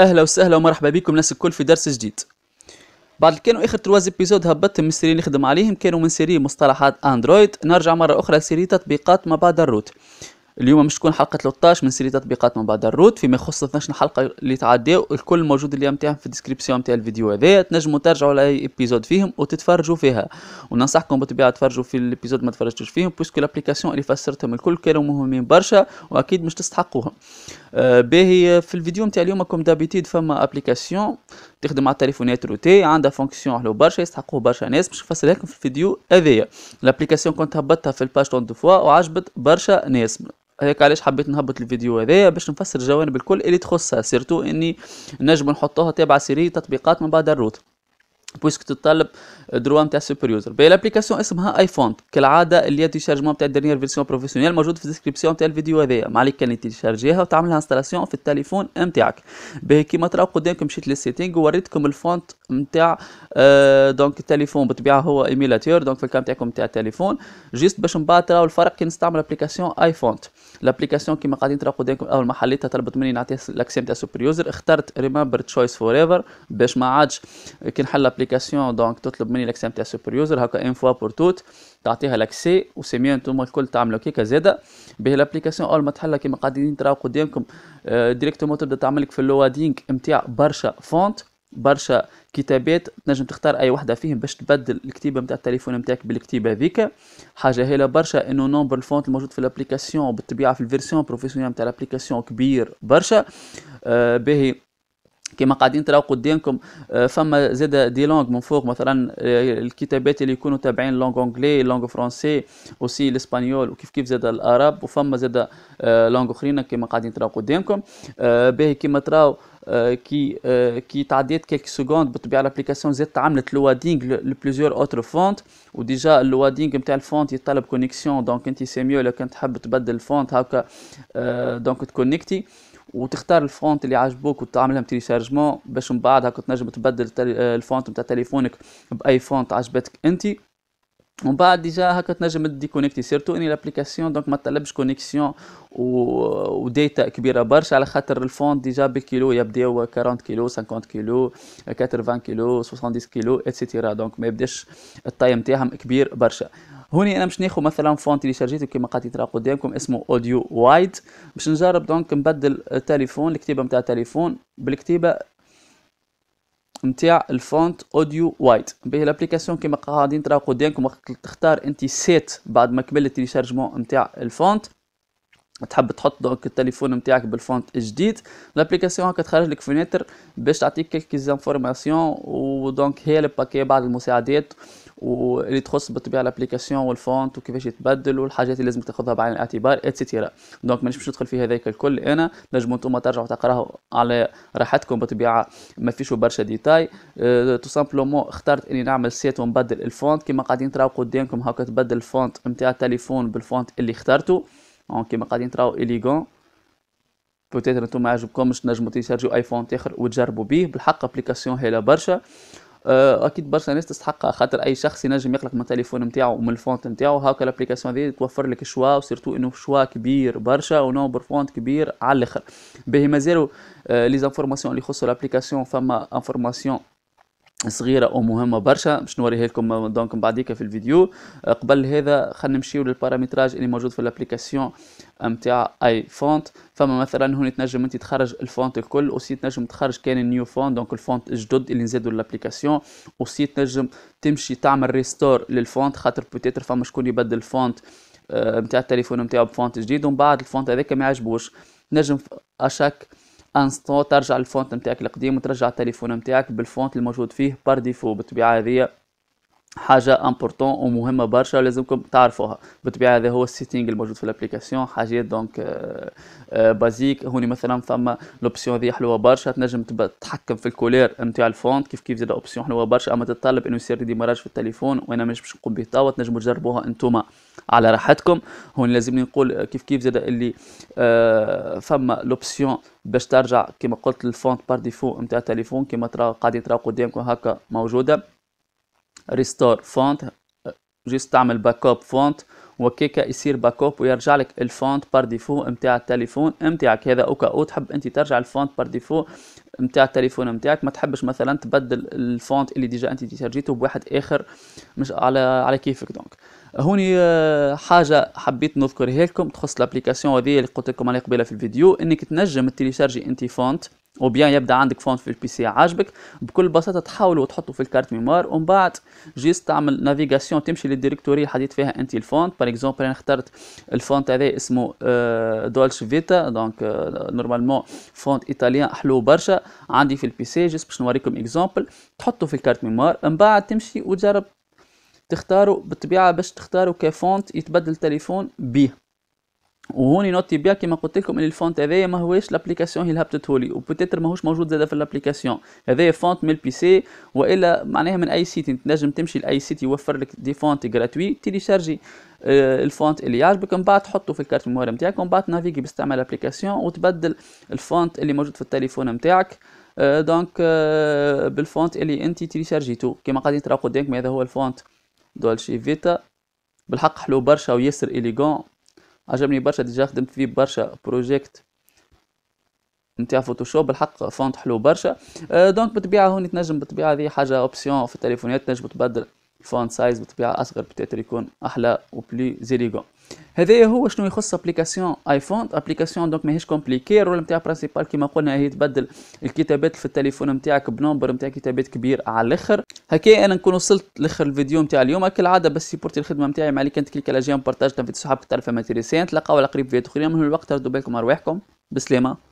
اهلا وسهلا ومرحبا بكم ناس الكل في درس جديد بعد كانوا اخر تروز ابيزود هبطت من السيري نخدم عليهم كانوا من سيري مصطلحات اندرويد نرجع مره اخرى لسيري تطبيقات ما بعد الروت اليوم مش تكون حلقة 13 من سيري تطبيقات من بعد الروت فيما يخص 12 حلقة اللي تعداو الكل موجود اليوم تاعهم في الديسكريبسيون تاع الفيديو هذا تنجموا ترجعوا لاي ايبيزود فيهم وتتفرجوا فيها وننصحكم بالطبيعة تفرجوا في الايبيزود ما تفرجتوش فيهم بوسكو لابليكاسيون اللي فسرتهم الكل كانوا مهمين برشا واكيد مش تستحقوهم آه، باهي في الفيديو نتاع اليوم كوم دابيتيد فما ابليكاسيون تخدم على التليفونات روتي عندها فونكسيون حلو برشا يستحقوه برشا ناس باش نفسرها لكم في الفيديو هذايا لابليكاسيون كنت هبطتها في الباج دو فوا وعجبت برشا ناس هيك علاش حبيت نهبط الفيديو هذا باش نفسر الجوانب الكل اللي تخصها سيرتو اني نجم نحطوها تابعه سيري تطبيقات من بعد الروت بويسك تطلب دروا نتاع سوبر يوزر باهي لابليكاسيون اسمها ايفون كالعاده اللي تيشارجمون تاع دنيير فيرسيون بروفيسيونيل موجود في الديسكريبسيون تاع الفيديو هذايا ما عليك كان تيشارجيها وتعملها انستالاسيون في التليفون نتاعك باهي كيما تراو قدامكم مشيت للسيتينغ ووريتكم الفونت نتاع آه دونك التليفون بالطبيعه هو ايميلاتور دونك في الكام تاعكم نتاع التليفون جيست باش من بعد تراو الفرق كي نستعمل ابليكاسيون ايفون لابليكاسيون كيما قاعدين تراو قدامكم اول ما حليتها طلبت مني نعطيها لاكسي نتاع سوبر يوزر اخترت ريمبر تشويس فور ايفر باش ما عادش كي نحل لابليكاسيون دونك تطلب مني لاكسي نتاع سوبر يوزر هكا ان فوا بور توت تعطيها لاكسي وسيميا انتم الكل تعملوا كيكا زادا به لابليكاسيون اول ما تحلها كيما قاعدين تراو قدامكم ديريكتومون آه، تبدا تعمل لك في اللوادينغ نتاع برشا فونت برشا كتابات تنجم تختار اي وحده فيهم باش تبدل الكتيبه نتاع التليفون نتاعك بالكتيبه هذيك حاجه هيله برشا انه نومبر الفونت الموجود في الابليكاسيون بالطبيعه في الفيرسيون بروفيسيونيل نتاع الابليكاسيون كبير برشا آه باهي كما قاعدين تراو قدامكم آه، فما زاد دي لونغ من فوق مثلا آه، الكتابات اللي يكونوا تابعين لونغ انجلي لونغ فرونسي وسي الاسبانيول وكيف كيف زاد العرب وفما زاد آه، لونغ اخرين كما قاعدين تراو قدامكم باهي كما تراو كي كي تعديت كيك سكوند بالطبيعه الابليكاسيون زادت عملت لوادينغ لبليزيور اوتر فونت وديجا اللوادينغ نتاع الفونت يطلب كونيكسيون دونك انت سي ميو لو كان تحب تبدل الفونت هكا دونك تكونكتي وتختار الفونت اللي عاجبوك وتعمل لهم تيليشارجمون باش من بعد هاك تنجم تبدل الفونت نتاع تليفونك باي فونت عجبتك انت ومن بعد ديجا هكا تنجم ديكونيكتي سيرتو اني لابليكاسيون دونك ما طلبش كونيكسيون و... وديتا كبيره برشا على خاطر الفونت ديجا بالكيلو يبداو 40 كيلو 50 كيلو 80 كيلو 70 كيلو اتسيتيرا دونك ما يبداش الطاي نتاعهم كبير برشا هوني انا باش ناخذ مثلا فونت اللي شارجيته كما قاعد ترى قدامكم اسمه اوديو وايد باش نجرب دونك نبدل التليفون الكتيبه نتاع التليفون بالكتيبه نتاع الفونت اوديو وايد به الابليكاسيون كما قاعدين تراو قدامكم وقت تختار انت سيت بعد ما كملت التليشارجمون نتاع الفونت تحب تحط دونك التليفون نتاعك بالفونت الجديد الابليكاسيون هكا تخرج لك فينيتر باش تعطيك كيلكي زانفورماسيون ودونك هي الباكي بعض المساعدات واللي تخص بالطبيعه الابليكاسيون والفونت وكيفاش يتبدل والحاجات اللي لازم تاخذها بعين الاعتبار اتسيتيرا دونك مانيش باش ندخل في هذاك الكل انا نجموا انتم ترجعوا تقراوا على راحتكم بالطبيعه ما فيش برشا ديتاي أه تو سامبلومون اخترت اني نعمل سيت ونبدل الفونت كما قاعدين تراو قدامكم هاكا تبدل الفونت نتاع التليفون بالفونت اللي اخترته كما قاعدين تراو اليغون بوتيتر انتم ما عجبكمش نجموا اي ايفون اخر وتجربوا بيه بالحق ابليكاسيون هيلا برشا آه، اكيد برشا ناس تستحقها خاطر اي شخص ينجم يقلق من التليفون نتاعو ومن الفونت نتاعو هاكا الابليكاسيون هذه توفر لك شوا وسيرتو انه شوا كبير برشا ونومبر فونت كبير على الاخر باهي مازالوا لي آه، زانفورماسيون اللي يخصوا الابليكاسيون فما انفورماسيون صغيرة ومهمة برشا باش نوريها لكم دونك بعديك في الفيديو آه، قبل هذا خلينا نمشيو للبارامتراج اللي موجود في الابليكاسيون نتاع اي فونت فما مثلا هنا تنجم انت تخرج الفونت الكل وسي تنجم تخرج كان النيو فونت دونك الفونت الجدد اللي نزادوا للابليكاسيون وسي تنجم تمشي تعمل ريستور للفونت خاطر بوتيتر فما شكون يبدل الفونت آه، نتاع التليفون نتاعو بفونت جديد ومن بعد الفونت هذاك ما يعجبوش نجم اشاك انستو ترجع الفونت نتاعك القديم وترجع التليفون نتاعك بالفونت الموجود فيه بار ديفو بالطبيعه هذه حاجه امبورتون ومهمه برشا لازمكم تعرفوها بالطبيعه هذا هو السيتينغ الموجود في الابليكاسيون حاجات دونك بازيك آه، آه، هوني مثلا فما لوبسيون هذه حلوه برشا تنجم تتحكم في الكولير نتاع الفونت كيف كيف زاد اوبسيون حلوه برشا اما تتطلب انه يصير ديماراج في التليفون وانا مش باش نقوم به توا تنجموا تجربوها انتوما على راحتكم هوني لازمني نقول آه، كيف كيف زاد اللي فما لوبسيون باش ترجع كما قلت الفونت بار ديفو نتاع التليفون كما ترى قاعدين تراو قدامكم هكا موجوده ريستار فونت جست تعمل باك اب فونت وكيكا يصير باك اب ويرجع لك الفونت بار ديفو نتاع التليفون نتاعك هذا اوكا او تحب انت ترجع الفونت بار ديفو نتاع التليفون نتاعك ما تحبش مثلا تبدل الفونت اللي ديجا انت ترجيته بواحد اخر مش على على كيفك دونك هوني آه، حاجه حبيت نذكرها لكم تخص لابليكاسيون هذه اللي قلت لكم عليها قبيله في الفيديو انك تنجم تيليشارجي انت فونت او بيان يبدا عندك فونت في البي سي عاجبك بكل بساطه تحاول وتحطه في الكارت ميموار ومن بعد جيست تعمل نافيغاسيون تمشي للديريكتوري حديت فيها انت الفونت باغ اكزومبل انا اخترت الفونت هذا اسمه دولش فيتا دونك نورمالمون فونت ايطاليان حلو برشا عندي في البي سي جيست باش نوريكم اكزومبل تحطه في الكارت ميموار من بعد تمشي وتجرب تختاروا بالطبيعه باش تختاروا كفونت يتبدل التليفون بيه وهون نوتي بيا كيما قلت لكم ان الفونت هذايا ماهوش لابليكاسيون هي اللي هولي لي وبوتيتر ماهوش موجود زاده في لابليكاسيون هذايا فونت من البي سي والا معناها من اي سيتي تنجم تمشي لاي سيتي يوفر لك دي فونت غراتوي تيليشارجي آه، الفونت اللي يعجبك من بعد تحطه في الكارت المهاره نتاعك ومن بعد نافيكي باستعمال الابليكاسيون وتبدل الفونت اللي موجود في التليفون نتاعك دونك آه، آه، بالفونت اللي انت تيليشارجيتو كيما قاعدين تراو قدامكم هذا هو الفونت دولشي فيتا بالحق حلو برشا وياسر اليغون عجبني برشا ديجا خدمت فيه برشا بروجيكت نتاع فوتوشوب الحق فونت حلو برشا دونك آه، بالطبيعه هوني تنجم بالطبيعه هذه حاجه اوبسيون في التليفونات تنجم تبدل الفونت سايز بطبيعه اصغر بتاتر يكون احلى وبلي زيليغون هذايا هو شنو يخص ابليكاسيون ايفون ابليكاسيون دونك ماهيش كومبليكي الرول نتاع برانسيبال كيما قلنا هي تبدل الكتابات في التليفون نتاعك بنمبر نتاع كتابات كبير على الاخر هكا انا نكون وصلت لاخر الفيديو نتاع اليوم كالعاده بس سيبورتي الخدمه نتاعي معليك انت كليك على جيم بارتاج فيديو صحابك تعرف ماتيريسيان تلقاو على قريب فيديو اخرين من الوقت ردوا بالكم ارواحكم بسلامه